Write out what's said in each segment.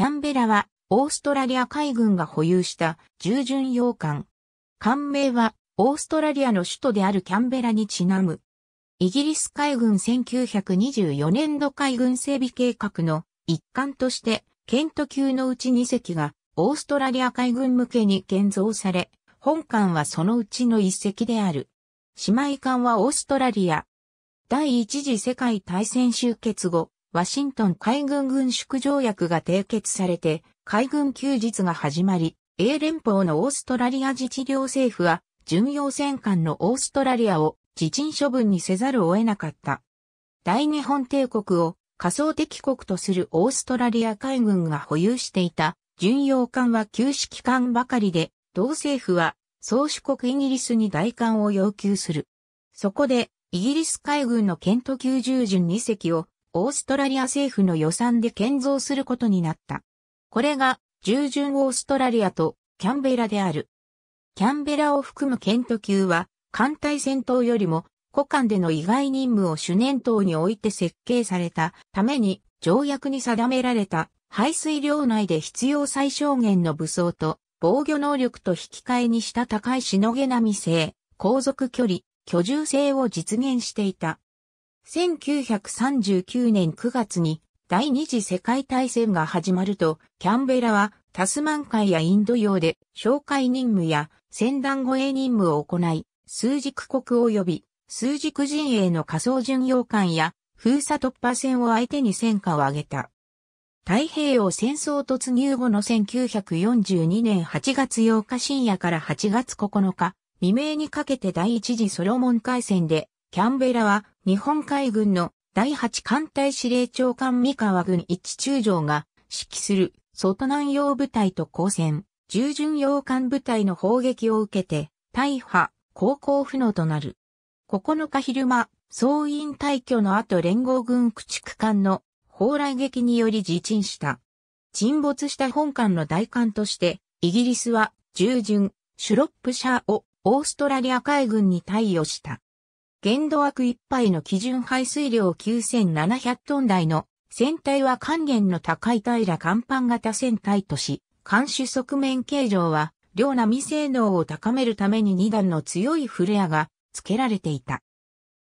キャンベラは、オーストラリア海軍が保有した従順洋艦。艦名は、オーストラリアの首都であるキャンベラにちなむ。イギリス海軍1924年度海軍整備計画の一環として、ケント級のうち2隻がオーストラリア海軍向けに建造され、本艦はそのうちの1隻である。姉妹艦はオーストラリア。第一次世界大戦終結後、ワシントン海軍軍縮条約が締結されて、海軍休日が始まり、英連邦のオーストラリア自治領政府は、巡洋戦艦のオーストラリアを自陳処分にせざるを得なかった。大日本帝国を仮想敵国とするオーストラリア海軍が保有していた巡洋艦は旧式艦ばかりで、同政府は宗主国イギリスに大艦を要求する。そこで、イギリス海軍のケント90巡2隻をオーストラリア政府の予算で建造することになった。これが、従順オーストラリアとキャンベラである。キャンベラを含むケント級は、艦隊戦闘よりも、古艦での意外任務を主年頭において設計されたために、条約に定められた排水量内で必要最小限の武装と防御能力と引き換えにした高いしのげなみ性、航続距離、居住性を実現していた。1939年9月に第二次世界大戦が始まると、キャンベラはタスマン海やインド洋で紹介任務や戦団護衛任務を行い、数軸国及び数軸陣営の仮想巡洋艦や封鎖突破船を相手に戦果を上げた。太平洋戦争突入後の1942年8月8日深夜から8月9日未明にかけて第一次ソロモン海戦でキャンベラは日本海軍の第8艦隊司令長官三河軍一中将が指揮する外南洋部隊と交戦、従順洋艦部隊の砲撃を受けて大破、航行不能となる。9日昼間、総員退去の後連合軍駆逐艦の砲雷撃により自沈した。沈没した本艦の大艦として、イギリスは従順、シュロップシャーをオーストラリア海軍に貸与した。限度枠いっぱいの基準排水量9700トン台の船体は還元の高い平甲板型船体とし、艦首側面形状は、両波性能を高めるために2段の強いフレアが付けられていた。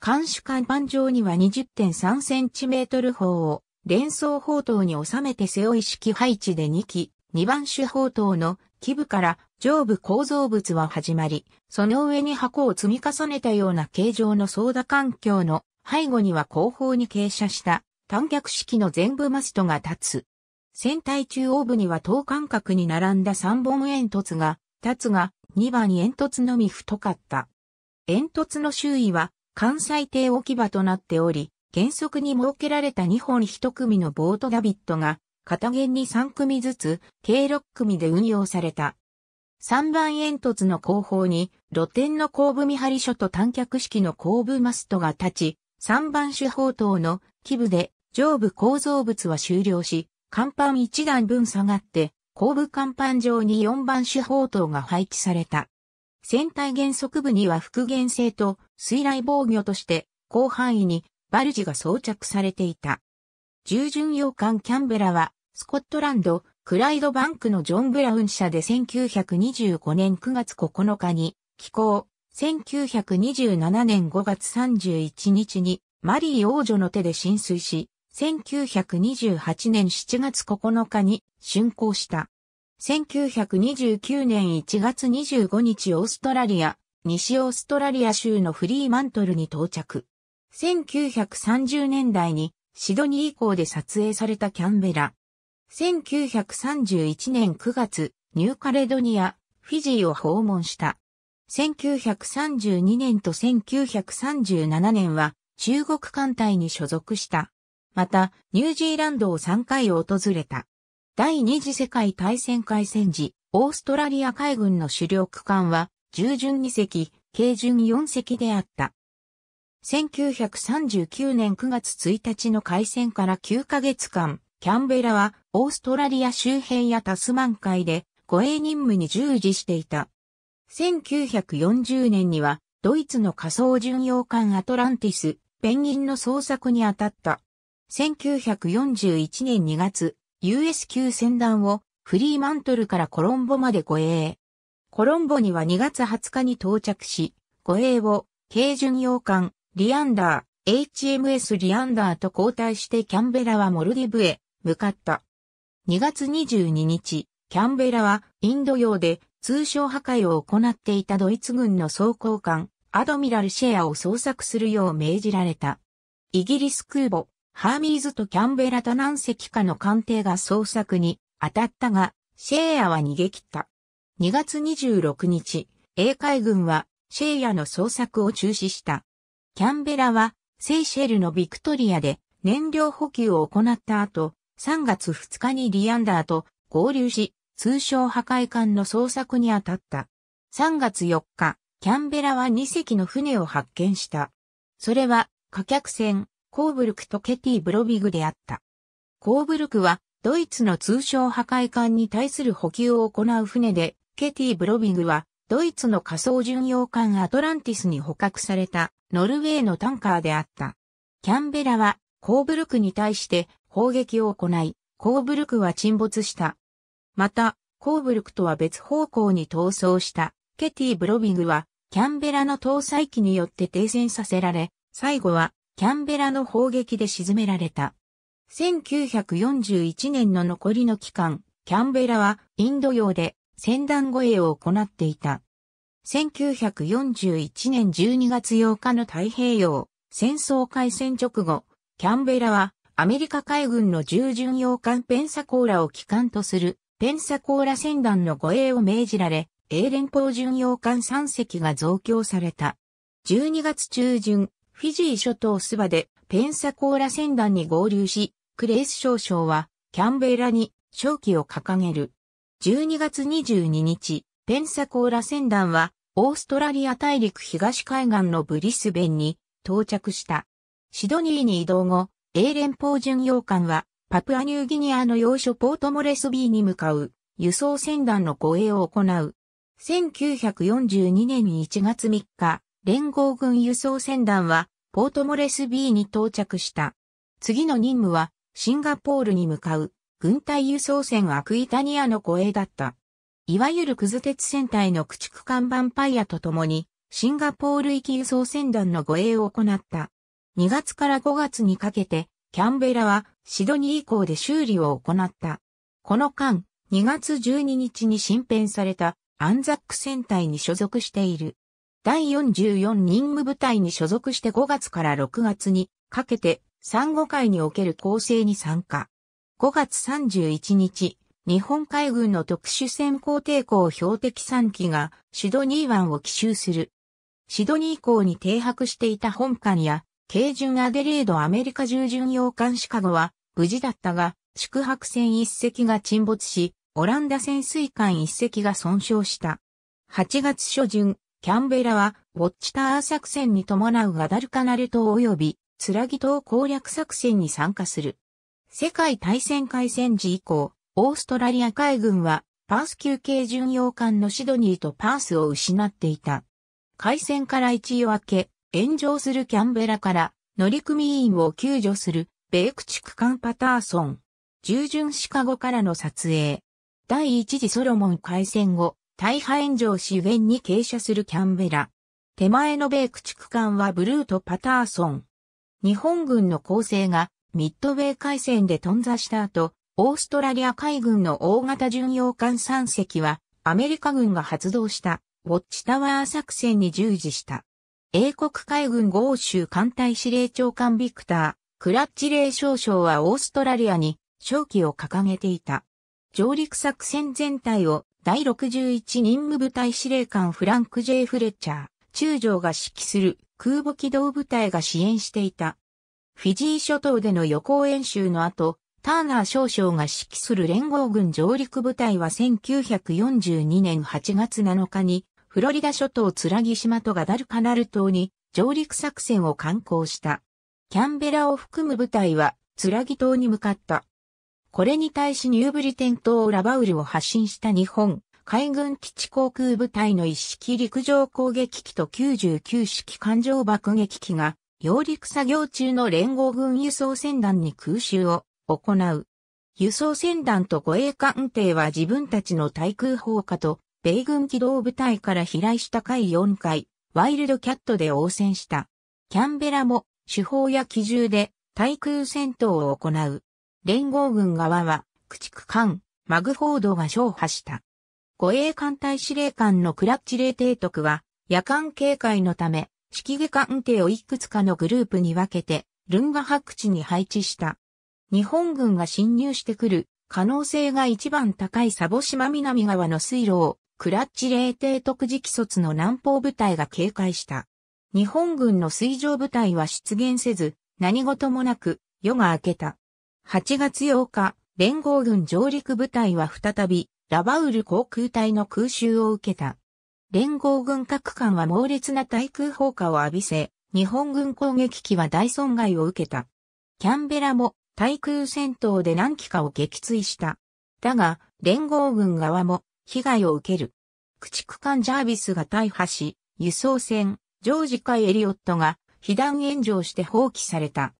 艦首甲板上には 20.3cm 砲を連装砲塔に収めて背負い式配置で2機、2番手砲塔の基部から上部構造物は始まり、その上に箱を積み重ねたような形状の操舵環境の背後には後方に傾斜した単脚式の全部マストが立つ。船体中央部には等間隔に並んだ3本煙突が立つが、2番煙突のみ太かった。煙突の周囲は関西艇置き場となっており、原則に設けられた2本1組のボートダビットが、片弦に3組ずつ、計6組で運用された。三番煙突の後方に露天の後部見張り所と短脚式の後部マストが立ち、三番主砲塔の基部で上部構造物は終了し、甲板一段分下がって、後部甲板上に四番主砲塔が配置された。船体原則部には復元性と水雷防御として広範囲にバルジが装着されていた。従巡洋艦キャンベラはスコットランドクライドバンクのジョン・ブラウン社で1925年9月9日に寄港、1927年5月31日にマリー王女の手で浸水し、1928年7月9日に竣工した。1929年1月25日オーストラリア、西オーストラリア州のフリーマントルに到着。1930年代にシドニー港で撮影されたキャンベラ、1931年9月、ニューカレドニア、フィジーを訪問した。1932年と1937年は中国艦隊に所属した。また、ニュージーランドを3回訪れた。第二次世界大戦開戦時、オーストラリア海軍の主力艦は、従順2隻、軽順4隻であった。1939年9月1日の開戦から9ヶ月間、キャンベラはオーストラリア周辺やタスマン海で護衛任務に従事していた。1940年にはドイツの仮想巡洋艦アトランティス、ペンギンの捜索に当たった。1941年2月、US 級船団をフリーマントルからコロンボまで護衛。コロンボには2月20日に到着し、護衛を軽巡洋艦リアンダー、HMS リアンダーと交代してキャンベラはモルディブへ向かった。2月22日、キャンベラはインド洋で通商破壊を行っていたドイツ軍の装甲艦、アドミラルシェアを捜索するよう命じられた。イギリス空母、ハーミーズとキャンベラと南石下の艦艇が捜索に当たったが、シェアは逃げ切った。2月26日、英海軍はシェイヤの捜索を中止した。キャンベラは、セイシェルのビクトリアで燃料補給を行った後、3月2日にリアンダーと合流し、通商破壊艦の捜索に当たった。3月4日、キャンベラは2隻の船を発見した。それは、貨客船、コーブルクとケティ・ブロビグであった。コーブルクは、ドイツの通商破壊艦に対する補給を行う船で、ケティ・ブロビグは、ドイツの仮想巡洋艦アトランティスに捕獲された、ノルウェーのタンカーであった。キャンベラは、コーブルクに対して、砲撃を行い、コーブルクは沈没した。また、コーブルクとは別方向に逃走したケティ・ブロビングは、キャンベラの搭載機によって停戦させられ、最後はキャンベラの砲撃で沈められた。1941年の残りの期間、キャンベラはインド洋で船団護衛を行っていた。1941年12月8日の太平洋戦争開戦直後、キャンベラはアメリカ海軍の従巡洋艦ペンサコーラを機関とするペンサコーラ船団の護衛を命じられ、英連邦巡洋艦3隻が増強された。12月中旬、フィジー諸島スバでペンサコーラ船団に合流し、クレイス少将はキャンベラに勝機を掲げる。12月22日、ペンサコーラ船団はオーストラリア大陸東海岸のブリスベンに到着した。シドニーに移動後、英連邦巡洋艦は、パプアニューギニアの要所ポートモレスビーに向かう、輸送船団の護衛を行う。1942年1月3日、連合軍輸送船団は、ポートモレスビーに到着した。次の任務は、シンガポールに向かう、軍隊輸送船アクイタニアの護衛だった。いわゆるクズ鉄船隊の駆逐艦バンパイアと共に、シンガポール行き輸送船団の護衛を行った。2月から5月にかけて、キャンベラはシドニー港で修理を行った。この間、2月12日に新編されたアンザック戦隊に所属している。第44任務部隊に所属して5月から6月にかけて産後会における構成に参加。5月31日、日本海軍の特殊潜航抵抗標的3機がシドニー湾を奇襲する。シドニー港に停泊していた本艦や軽巡アデレードアメリカ従巡洋艦シカゴは無事だったが、宿泊船一隻が沈没し、オランダ潜水艦一隻が損傷した。8月初旬、キャンベラは、ウォッチター作戦に伴うガダルカナル島及び、ツラギ島攻略作戦に参加する。世界大戦開戦時以降、オーストラリア海軍は、パース級軽巡洋艦のシドニーとパースを失っていた。開戦から一夜明け、炎上するキャンベラから乗組員を救助する米駆逐艦パターソン。従順シカゴからの撮影。第一次ソロモン海戦後、大破炎上し上に傾斜するキャンベラ。手前の米駆逐艦はブルートパターソン。日本軍の構成がミッドウェー海戦で頓挫した後、オーストラリア海軍の大型巡洋艦3隻はアメリカ軍が発動したウォッチタワー作戦に従事した。英国海軍豪州艦隊司令長官ビクター、クラッチレー少将はオーストラリアに勝機を掲げていた。上陸作戦全体を第61任務部隊司令官フランク・ジェイ・フレッチャー、中将が指揮する空母機動部隊が支援していた。フィジー諸島での予行演習の後、ターナー少将が指揮する連合軍上陸部隊は1942年8月7日にフロリダ諸島つらぎ島とガダルカナル島に上陸作戦を敢行した。キャンベラを含む部隊は、つらぎ島に向かった。これに対しニューブリテン島ラバウルを発進した日本、海軍基地航空部隊の一式陸上攻撃機と99式艦上爆撃機が、揚陸作業中の連合軍輸送船団に空襲を行う。輸送船団と護衛艦艇は自分たちの対空砲火と米軍機動部隊から飛来した回4回、ワイルドキャットで応戦した。キャンベラも手法や機銃で対空戦闘を行う。連合軍側は駆逐艦、マグフォードが勝破した。護衛艦隊司令官のクラッチ令提督は夜間警戒のため、式下艦艇をいくつかのグループに分けて、ルンガ白地に配置した。日本軍が侵入してくる可能性が一番高いサボ島南側の水路をクラッチ霊帝特磁既卒の南方部隊が警戒した。日本軍の水上部隊は出現せず、何事もなく、夜が明けた。8月8日、連合軍上陸部隊は再び、ラバウル航空隊の空襲を受けた。連合軍各艦は猛烈な対空砲火を浴びせ、日本軍攻撃機は大損害を受けた。キャンベラも対空戦闘で何機かを撃墜した。だが、連合軍側も被害を受ける。駆逐艦ジャービスが大破し、輸送船、ジョージ・カイ・エリオットが被弾炎上して放棄された。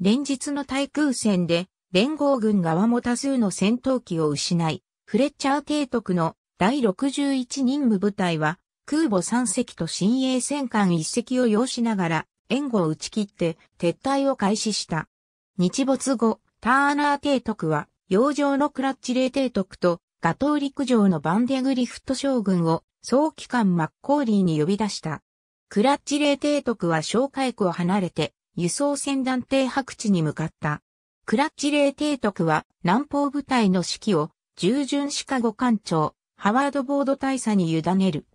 連日の対空戦で、連合軍側も多数の戦闘機を失い、フレッチャー提督の第61任務部隊は、空母3隻と新鋭戦艦1隻を要しながら、援護を打ち切って撤退を開始した。日没後、ターナー提督は、洋上のクラッチレー提督とガトー陸上のバンデグリフト将軍を、早期間マッコーリーに呼び出した。クラッチ霊帝徳は哨戒区を離れて、輸送船団艇白地に向かった。クラッチ霊帝徳は、南方部隊の指揮を、従順シカゴ艦長、ハワード・ボード大佐に委ねる。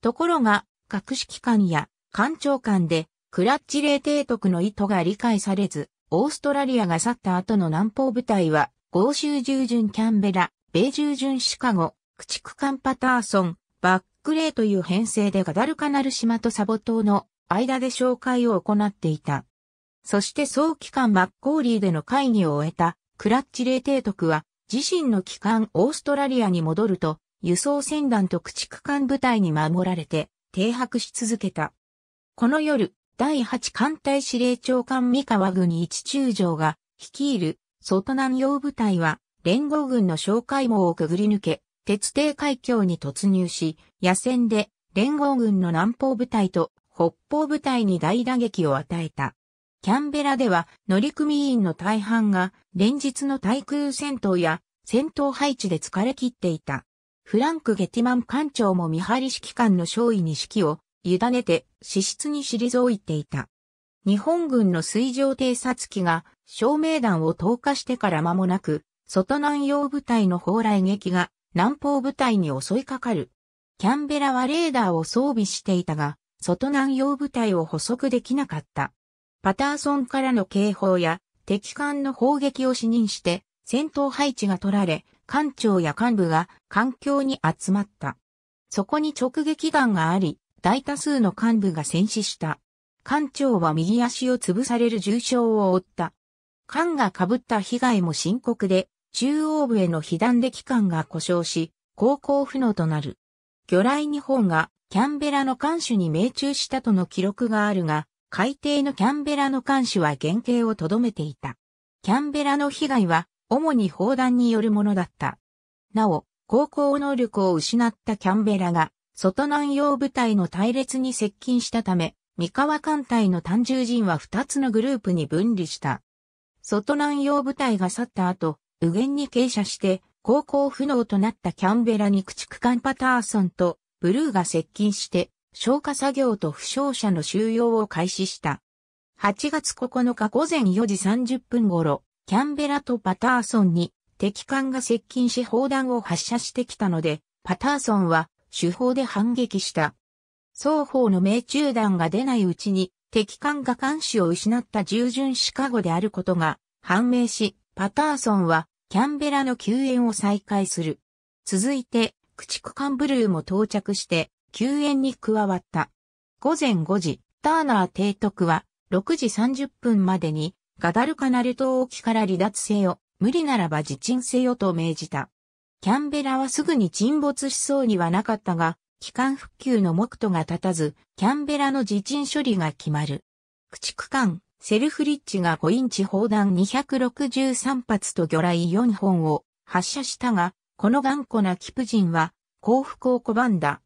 ところが、各指揮官や艦長官で、クラッチ霊帝徳の意図が理解されず、オーストラリアが去った後の南方部隊は、豪州従順キャンベラ、米従順シカゴ、駆逐艦パターソン、バックレーという編成でガダルカナル島とサボ島の間で紹介を行っていた。そして早期間マッコーリーでの会議を終えたクラッチレー提督は自身の機関オーストラリアに戻ると輸送船団と駆逐艦部隊に守られて停泊し続けた。この夜、第8艦隊司令長官三河国一中将が率いる外南洋部隊は連合軍の哨戒網をくぐり抜け、鉄底海峡に突入し、野戦で連合軍の南方部隊と北方部隊に大打撃を与えた。キャンベラでは乗組員の大半が連日の対空戦闘や戦闘配置で疲れ切っていた。フランク・ゲティマン艦長も見張り指揮官の勝利に指揮を委ねて資質に退いていた。日本軍の水上偵察機が照明弾を投下してから間もなく外南洋部隊の砲雷撃が南方部隊に襲いかかる。キャンベラはレーダーを装備していたが、外南洋部隊を捕捉できなかった。パターソンからの警報や敵艦の砲撃を視認して戦闘配置が取られ、艦長や幹部が環境に集まった。そこに直撃弾があり、大多数の幹部が戦死した。艦長は右足を潰される重傷を負った。艦が被った被害も深刻で、中央部への被弾で機関が故障し、航行不能となる。魚雷日本がキャンベラの艦首に命中したとの記録があるが、海底のキャンベラの艦首は原型をとどめていた。キャンベラの被害は主に砲弾によるものだった。なお、航行能力を失ったキャンベラが、外南洋部隊の隊列に接近したため、三河艦隊の単獣人は2つのグループに分離した。外南洋部隊が去った後、右舷に傾斜して、航行不能となったキャンベラに駆逐艦パターソンとブルーが接近して、消火作業と負傷者の収容を開始した。8月9日午前4時30分頃、キャンベラとパターソンに敵艦が接近し砲弾を発射してきたので、パターソンは手法で反撃した。双方の命中弾が出ないうちに敵艦が監視を失った従順シカゴであることが判明し、パターソンはキャンベラの救援を再開する。続いて、駆逐艦ブルーも到着して、救援に加わった。午前5時、ターナー提督は、6時30分までに、ガダルカナル島沖から離脱せよ、無理ならば自沈せよと命じた。キャンベラはすぐに沈没しそうにはなかったが、機関復旧の目途が立たず、キャンベラの自沈処理が決まる。駆逐艦、セルフリッチが5インチ砲弾263発と魚雷4本を発射したが、この頑固なキプジンは降伏を拒んだ。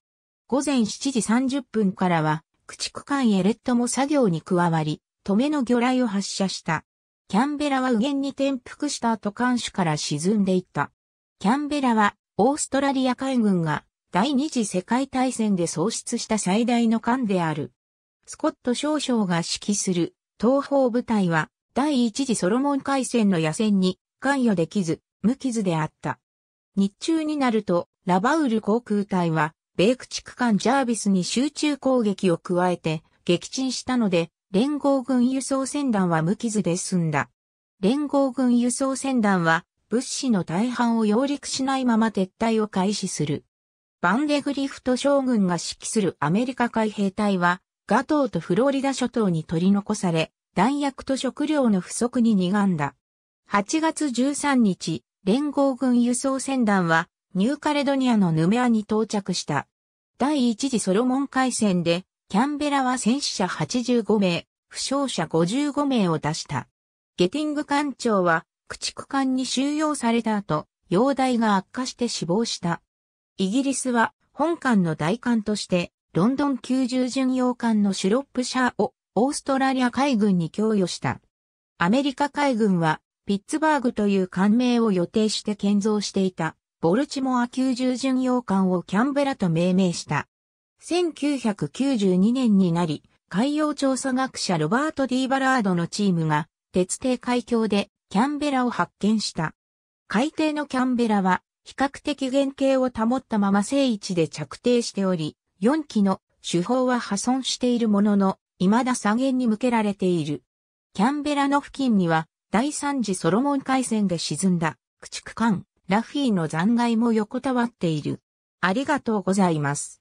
午前7時30分からは、駆逐艦エレットも作業に加わり、止めの魚雷を発射した。キャンベラは右舷に転覆した後艦首から沈んでいった。キャンベラは、オーストラリア海軍が第二次世界大戦で喪失した最大の艦である。スコット少将が指揮する東方部隊は第一次ソロモン海戦の野戦に関与できず、無傷であった。日中になると、ラバウル航空隊は、米駆逐艦ジャービスに集中攻撃を加えて、撃沈したので、連合軍輸送船団は無傷で済んだ。連合軍輸送船団は、物資の大半を揚陸しないまま撤退を開始する。バンデグリフト将軍が指揮するアメリカ海兵隊は、ガトーとフロリダ諸島に取り残され、弾薬と食料の不足に苦んだ。8月13日、連合軍輸送船団は、ニューカレドニアのヌメアに到着した。第一次ソロモン海戦で、キャンベラは戦死者85名、負傷者55名を出した。ゲティング艦長は、駆逐艦に収容された後、容体が悪化して死亡した。イギリスは、本艦の大艦として、ロンドン90巡洋艦のシュロップシャーをオーストラリア海軍に供与した。アメリカ海軍はピッツバーグという艦名を予定して建造していたボルチモア90巡洋艦をキャンベラと命名した。1992年になり、海洋調査学者ロバート・ディ・バラードのチームが鉄底海峡でキャンベラを発見した。海底のキャンベラは比較的原型を保ったまま正位置で着底しており、4機の手法は破損しているものの、未だ左舷に向けられている。キャンベラの付近には、第3次ソロモン海戦で沈んだ、駆逐艦、ラフィーの残骸も横たわっている。ありがとうございます。